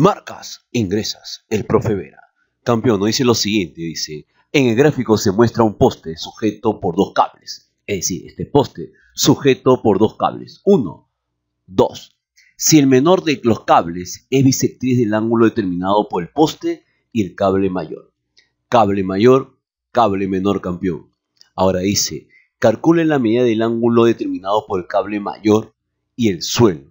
Marcas, ingresas, el profe Vera. Campeón, no dice lo siguiente, dice, en el gráfico se muestra un poste sujeto por dos cables. Es decir, este poste sujeto por dos cables. Uno, dos. Si el menor de los cables es bisectriz del ángulo determinado por el poste y el cable mayor. Cable mayor, cable menor, campeón. Ahora dice, calculen la medida del ángulo determinado por el cable mayor y el suelo.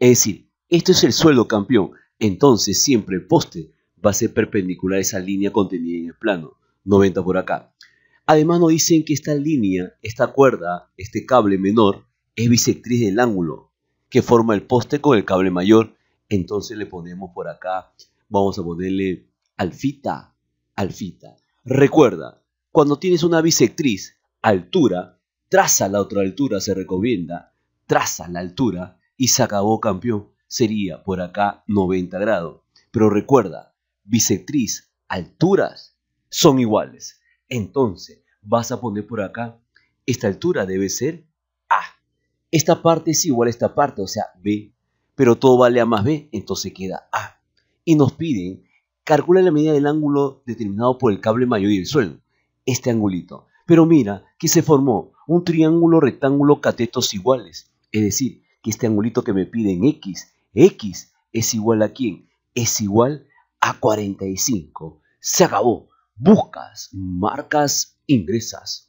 Es decir, esto es el suelo, campeón entonces siempre el poste va a ser perpendicular a esa línea contenida en el plano, 90 por acá. Además nos dicen que esta línea, esta cuerda, este cable menor, es bisectriz del ángulo que forma el poste con el cable mayor. Entonces le ponemos por acá, vamos a ponerle alfita, alfita. Recuerda, cuando tienes una bisectriz, altura, traza la otra altura, se recomienda, traza la altura y se acabó campeón sería por acá 90 grados. Pero recuerda, bisectriz, alturas son iguales. Entonces, vas a poner por acá, esta altura debe ser A. Esta parte es igual a esta parte, o sea, B. Pero todo vale a más B, entonces queda A. Y nos piden, calcula la medida del ángulo determinado por el cable mayor y el suelo. Este angulito. Pero mira que se formó un triángulo rectángulo catetos iguales. Es decir, que este angulito que me piden X X es igual a quién? Es igual a 45. Se acabó. Buscas, marcas, ingresas.